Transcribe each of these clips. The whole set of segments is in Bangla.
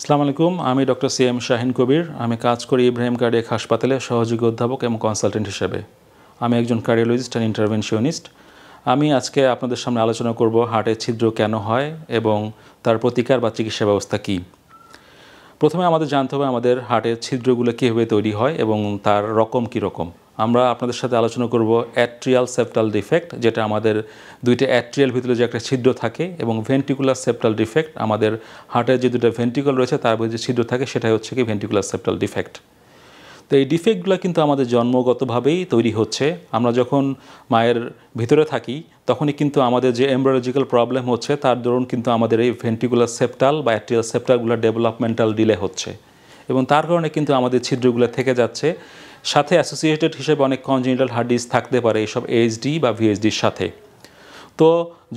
আসসালামু আলাইকুম আমি doctor C M Shahin Kabir আমি কাজ করি ইব্রাহিম কার্ডিয়াক হাসপাতালে সহযোগী অধ্যাপক এবং কনসালটেন্ট হিসেবে আমি একজন কার্ডিওলজিস্ট অ্যান্ড ইন্টারভেনশনিস্ট আমি আজকে আপনাদের সামনে আলোচনা করব হার্টের ছিদ্র কেন হয় এবং তার প্রতিকার বা চিকিৎসা ব্যবস্থা কী প্রথমে আমাদের জানতে হবে আমাদের হার্টের ছিদ্রগুলো কীভাবে তৈরি হয় এবং তার রকম কী রকম আমরা আপনাদের সাথে আলোচনা করব অ্যাট্রিয়াল সেপ্টাল ডিফেক্ট যেটা আমাদের দুইটা অ্যাট্রিয়াল ভিতরে যে একটা ছিদ্র থাকে এবং ভেন্টিকুলার সেপ্টাল ডিফেক্ট আমাদের হার্টের যে দুটো ভেন্টিকল রয়েছে তার মধ্যে যে ছিদ্র থাকে সেটাই হচ্ছে কি ভেন্টিকুলার সেপ্টাল ডিফেক্ট তো এই ডিফেক্টগুলো কিন্তু আমাদের জন্মগতভাবেই তৈরি হচ্ছে আমরা যখন মায়ের ভিতরে থাকি তখনই কিন্তু আমাদের যে এমব্রোলজিক্যাল প্রবলেম হচ্ছে তার দরুন কিন্তু আমাদের এই ভেন্টিকুলার সেপ্টাল বা অ্যাট্রিয়াল সেপ্টালগুলো ডেভেলপমেন্টাল ডিলে হচ্ছে এবং তার কারণে কিন্তু আমাদের ছিদ্রগুলো থেকে যাচ্ছে সাথে অ্যাসোসিয়েটেড হিসেবে অনেক কনজেনিটাল হার্ড ডিস্ক থাকতে পারে এইসব এইচডি বা ভিএইচডির সাথে তো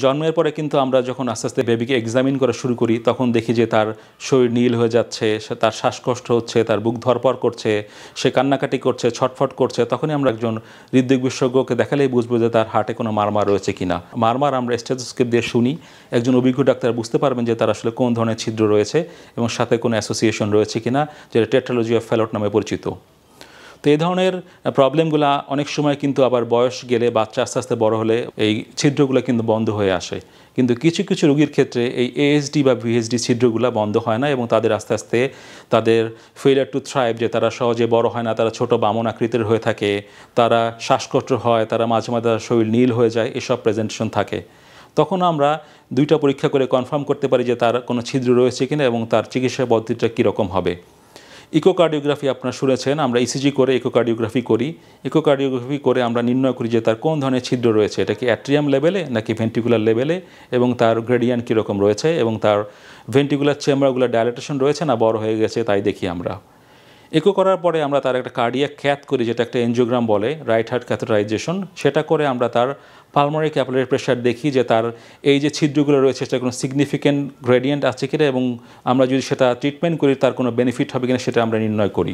জন্মের পরে কিন্তু আমরা যখন আস্তে আস্তে বেবিকে এক্সামিন করা শুরু করি তখন দেখি যে তার শরীর নীল হয়ে যাচ্ছে সে তার শ্বাসকষ্ট হচ্ছে তার বুক ধরপর করছে সে কান্নাকাটি করছে ছটফট করছে তখনই আমরা একজন হৃদয় বিশেষজ্ঞকে দেখালেই বুঝবো যে তার হার্টে কোনো মারমার রয়েছে কিনা মারমার আমরা স্টেথোস্কোপ দিয়ে শুনি একজন অভিজ্ঞ ডাক্তার বুঝতে পারবেন যে তার আসলে কোন ধরনের ছিদ্র রয়েছে এবং সাথে কোনো অ্যাসোসিয়েশন রয়েছে কিনা যেটা টেট্রোলজি অফ ফ্যালট নামে পরিচিত তো এই ধরনের প্রবলেমগুলো অনেক সময় কিন্তু আবার বয়স গেলে বাচ্চা আস্তে আস্তে বড় হলে এই ছিদ্রগুলো কিন্তু বন্ধ হয়ে আসে কিন্তু কিছু কিছু রোগীর ক্ষেত্রে এই এএসডি বা ভিএসডি ছিদ্রগুলো বন্ধ হয় না এবং তাদের আস্তে আস্তে তাদের ফেলার টু থ্রাইভ যে তারা সহজে বড় হয় না তারা ছোট বামন আকৃতির হয়ে থাকে তারা শ্বাসকষ্ট হয় তারা মাঝে মাঝে তারা শরীর নীল হয়ে যায় এসব প্রেজেন্টেশন থাকে তখন আমরা দুইটা পরীক্ষা করে কনফার্ম করতে পারি যে তার কোনো ছিদ্র রয়েছে কিনা এবং তার চিকিৎসা পদ্ধতিটা কীরকম হবে ইকোকার্ডিওগ্রাফি আপনারা শুনেছেন আমরা ইসিজি e করে ইকোকার্ডিওগ্রাফি করি ইকোকার্ডিওগ্রাফি করে আমরা নির্ণয় করি যে তার কোন ধরনের ছিদ্র রয়েছে এটা কি অ্যাট্রিয়াম লেভেলে নাকি ভেন্টিকুলার লেভেলে এবং তার গ্রেডিয়ান কীরকম রয়েছে এবং তার ভেন্টিকুলার চেম্বারগুলো ডায়ালেটেশন রয়েছে না বড় হয়ে গেছে তাই দেখি আমরা ইকো করার পরে আমরা তার একটা কার্ডিয়াক ক্যাথ করি যেটা একটা এনজিওগ্রাম বলে রাইট হার্ট ক্যাথেটারাইজেশন সেটা করে আমরা তার পালমারি ক্যাপুলারি প্রেশার দেখি যে তার এই যে ছিদ্রগুলো রয়েছে সেটা কোনো সিগনিফিক্যান্ট গ্রেডিয়েন্ট আছে কিনা এবং আমরা যদি সেটা ট্রিটমেন্ট করি তার কোনো বেনিফিট হবে কিনা সেটা আমরা নির্ণয় করি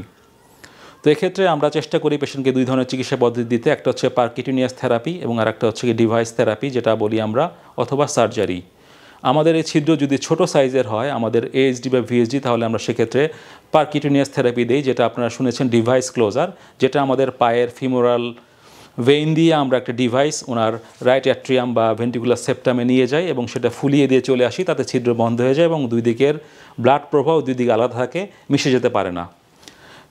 তো এক্ষেত্রে আমরা চেষ্টা করি পেশেন্টকে দুই ধরনের চিকিৎসা পদ্ধতি দিতে একটা হচ্ছে পার্কিটিনিয়াস থেরাপি এবং একটা হচ্ছে ডিভাইস থেরাপি যেটা বলি আমরা অথবা সার্জারি আমাদের এই ছিদ্র যদি ছোট সাইজের হয় আমাদের এএইচডি বা ভিএইচডি তাহলে আমরা সেক্ষেত্রে পার্কিটিনিয়াস থেরাপি দিই যেটা আপনারা শুনেছেন ডিভাইস ক্লোজার যেটা আমাদের পায়ের ফিমোরাল ভেইন দিয়ে আমরা একটা ডিভাইস ওনার রাইট অ্যাট্রিয়াম বা ভেন্টিকুলার সেপ্টামে নিয়ে যাই এবং সেটা ফুলিয়ে দিয়ে চলে আসি তাতে ছিদ্র বন্ধ হয়ে যায় এবং দুই দিকের ব্লাড প্রবাহ দুই দিকে আলাদা থাকে মিশে যেতে পারে না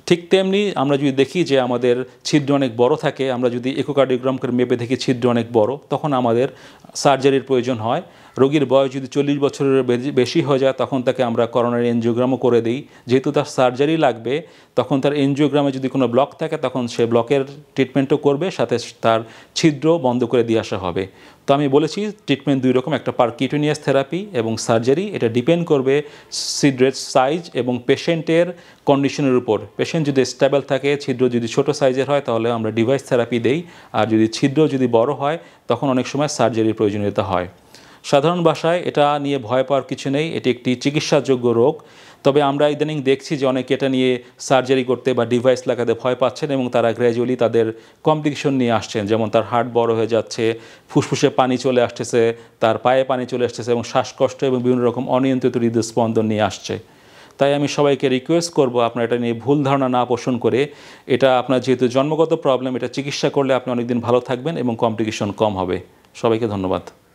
ঠিক তেমনি আমরা যদি দেখি যে আমাদের ছিদ্র অনেক বড় থাকে আমরা যদি একোকার্ডিওগ্রাম করে মেপে দেখি ছিদ্র অনেক বড় তখন আমাদের সার্জারির প্রয়োজন হয় রোগীর বয়স যদি চল্লিশ বছরের বেশি হয়ে যায় তখন তাকে আমরা করোনার এনজিওগ্রামও করে দিই যেহেতু তার সার্জারি লাগবে তখন তার এনজিওগ্রামে যদি কোনো ব্লক থাকে তখন সে ব্লকের ট্রিটমেন্টও করবে সাথে তার ছিদ্র বন্ধ করে দিয়ে আসা হবে তো আমি বলেছি ট্রিটমেন্ট দুই রকম একটা পার্কিটোনিয়াস থেরাপি এবং সার্জারি এটা ডিপেন্ড করবে সিড্রেট সাইজ এবং পেশেন্টের কন্ডিশনের উপর পেশেন্ট যদি স্টেবল থাকে ছিদ্র যদি ছোট সাইজের হয় তাহলে আমরা ডিভাইস থেরাপি দেই আর যদি ছিদ্র যদি বড় হয় তখন অনেক সময় সার্জারির প্রয়োজনীয়তা হয় সাধারণ ভাষায় এটা নিয়ে ভয় পাওয়ার কিছু নেই এটি একটি চিকিৎসাযোগ্য রোগ তবে আমরা ইদানিং দেখছি যে অনেকে এটা নিয়ে সার্জারি করতে বা ডিভাইস লাগাতে ভয় পাচ্ছেন এবং তারা গ্র্যাজুয়ালি তাদের কমপ্লিকেশন নিয়ে আসছেন যেমন তার হার্ট বড় হয়ে যাচ্ছে ফুসফুসে পানি চলে আসতেছে তার পায়ে পানি চলে আসতেছে এবং শ্বাসকষ্ট এবং বিভিন্ন রকম অনিয়ন্ত্রিত হৃদস্পন্দন নিয়ে আসছে তাই আমি সবাইকে রিকোয়েস্ট করব আপনার এটা নিয়ে ভুল ধারণা না পোষণ করে এটা আপনার যেহেতু জন্মগত প্রবলেম এটা চিকিৎসা করলে আপনি অনেকদিন ভালো থাকবেন এবং কমপ্লিকেশন কম হবে সবাইকে ধন্যবাদ